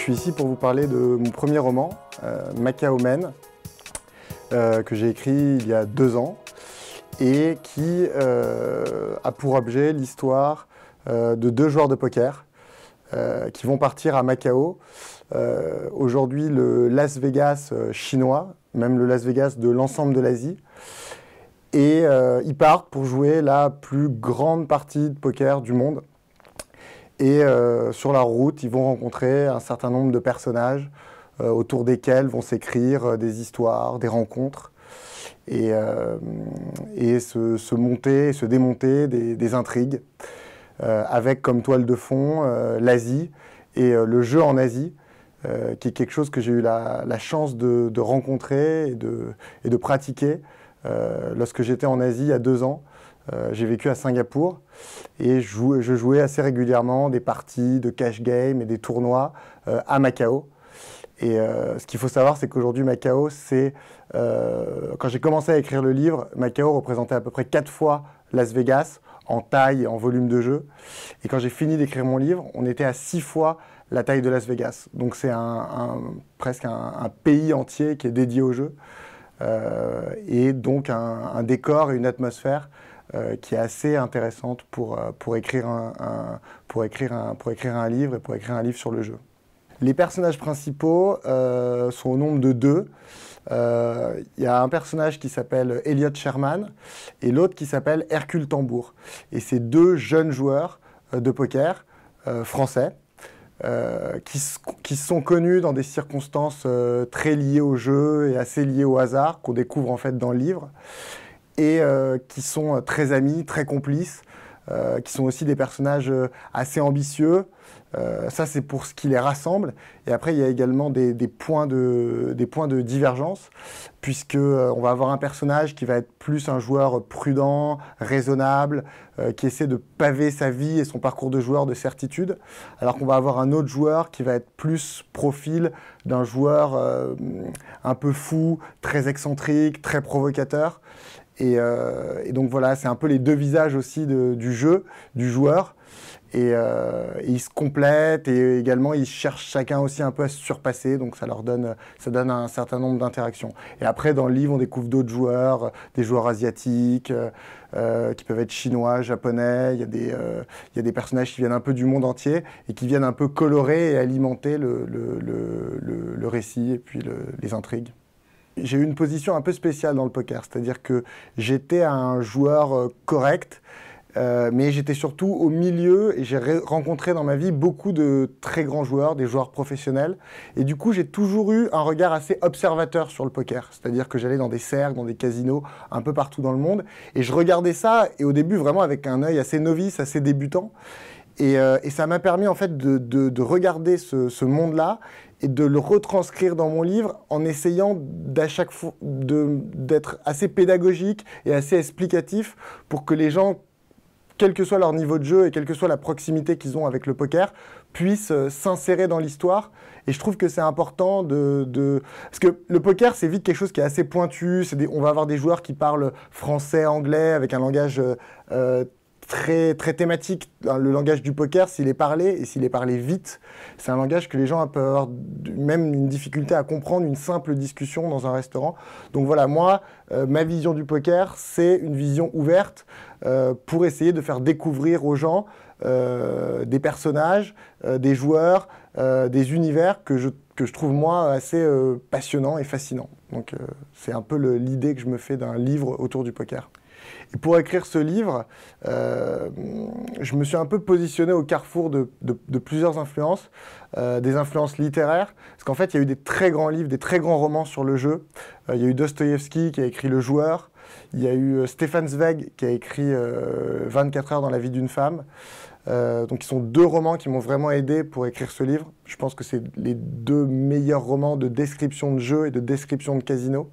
Je suis ici pour vous parler de mon premier roman, euh, Macao Men, euh, que j'ai écrit il y a deux ans et qui euh, a pour objet l'histoire de deux joueurs de poker qui vont partir à Macao. Aujourd'hui, le Las Vegas chinois, même le Las Vegas de l'ensemble de l'Asie. Et ils partent pour jouer la plus grande partie de poker du monde. Et euh, sur la route, ils vont rencontrer un certain nombre de personnages euh, autour desquels vont s'écrire euh, des histoires, des rencontres, et, se, se, monter, se démonter des, intrigues, avec comme toile de fond l'Asie et le jeu en Asie, qui est quelque chose que j'ai eu la, chance de, rencontrer et de, et de pratiquer lorsque j'étais en Asie il y a deux ans. Euh, j'ai vécu à Singapour et je jouais, assez régulièrement des parties de cash game et des tournois euh, à Macao. Et euh, ce qu'il faut savoir, c'est qu'aujourd'hui, Macao, c'est. quand j'ai commencé à écrire le livre, Macao représentait à peu près 4 fois Las Vegas en taille et en volume de jeu. Et quand j'ai fini d'écrire mon livre, on était à 6 fois la taille de Las Vegas. Donc c'est presque un, pays entier qui est dédié au jeu. et donc un, décor et une atmosphère euh, qui est assez intéressante pour, euh, pour, écrire un, pour, écrire un, pour écrire un livre et pour écrire un livre sur le jeu. Les personnages principaux euh, sont au nombre de deux. Il y a un personnage qui s'appelle Elliot Sherman et l'autre qui s'appelle Hercule Tambour. Et c'est deux jeunes joueurs de poker français qui, qui, sont connus dans des circonstances très liées au jeu et assez liées au hasard, qu'on découvre en fait dans le livre et euh, qui sont euh, très amis, très complices, euh, qui sont aussi des personnages assez ambitieux. ça, c'est pour ce qui les rassemble. Et après, il y a également des, points, de, divergence, puisque on va avoir un personnage qui va être plus un joueur prudent, raisonnable, qui essaie de paver sa vie et son parcours de joueur de certitude, alors qu'on va avoir un autre joueur qui va être plus profil d'un joueur un peu fou, très excentrique, très provocateur. Euh, et, donc voilà, c'est un peu les deux visages aussi du jeu, du joueur. Euh, et, ils se complètent et également ils cherchent chacun aussi un peu à se surpasser donc ça leur donne ça donne un certain nombre d'interactions et après dans le livre on découvre d'autres joueurs des joueurs asiatiques euh, qui peuvent être chinois japonais il y a des il des personnages qui viennent un peu du monde entier et qui viennent un peu colorer et alimenter le récit et puis les intrigues j'ai eu une position un peu spéciale dans le poker, c'est-à-dire que j'étais un joueur euh, correct, euh, mais j'étais surtout au milieu et j'ai rencontré dans ma vie beaucoup de très grands joueurs, des joueurs professionnels. Et du coup, j'ai toujours eu un regard assez observateur sur le poker. C'est-à-dire que j'allais dans des cercles, dans des casinos, un peu partout dans le monde. Et je regardais ça, et au début, vraiment avec un œil assez novice, assez débutant. Euh, et, ça m'a permis en fait de, regarder ce, monde-là et de le retranscrire dans mon livre en essayant d'à chaque fois d'être assez pédagogique et assez explicatif pour que les gens, quel que soit leur niveau de jeu et quelle que soit la proximité qu'ils ont avec le poker, puissent euh, s'insérer dans l'histoire. Et je trouve que c'est important de, Parce que le poker, c'est vite quelque chose qui est assez pointu. On va avoir des joueurs qui parlent français, anglais, avec un langage euh, très, très thématique. Hein, le langage du poker, s'il est parlé, et s'il est parlé vite, c'est un langage que les gens peuvent avoir même une difficulté à comprendre une simple discussion dans un restaurant. Donc voilà, moi, euh, ma vision du poker, c'est une vision ouverte euh, pour essayer de faire découvrir aux gens euh, des personnages, des joueurs, des univers que je, que je, trouve, moi, assez passionnants et fascinants. Donc c'est un peu l'idée que je me fais d'un livre autour du poker. Et pour écrire ce livre, euh, je me suis un peu positionné au carrefour de, plusieurs influences, euh, des influences littéraires, parce qu'en fait, il y a eu des très grands livres, des très grands romans sur le jeu. Euh, il y a eu Dostoïevski qui a écrit Le Joueur, il y a eu Stefan Zweig qui a écrit 24 heures dans la vie d'une femme. donc, ils sont deux romans qui m'ont vraiment aidé pour écrire ce livre. Je pense que c'est les deux meilleurs romans de description de jeu et de description de casino.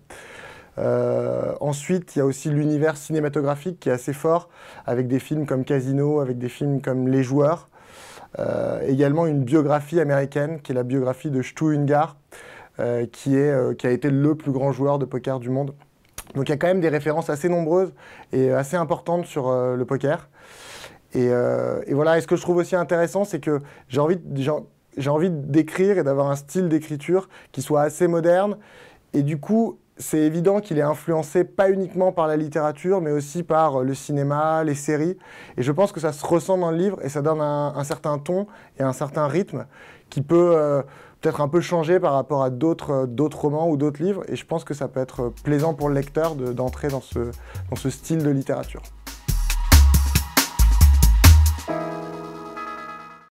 Euh, ensuite, il y a aussi l'univers cinématographique qui est assez fort, avec des films comme Casino, avec des films comme Les Joueurs. Euh, également une biographie américaine, qui est la biographie de Stu Ungar, euh, qui, est, qui a été le plus grand joueur de poker du monde. Donc il y a quand même des références assez nombreuses et assez importantes sur le poker. Et, et, voilà, et ce que je trouve aussi intéressant, c'est que j'ai envie, j'ai envie d'écrire et d'avoir un style d'écriture qui soit assez moderne. Et du coup, c'est évident qu'il est influencé pas uniquement par la littérature, mais aussi par euh, le cinéma, les séries. Et je pense que ça se ressent dans le livre et ça donne un, certain ton et un certain rythme qui peut euh, peut-être un peu changer par rapport à euh, d'autres romans ou d'autres livres. Et je pense que ça peut être plaisant pour le lecteur d'entrer dans ce style de littérature.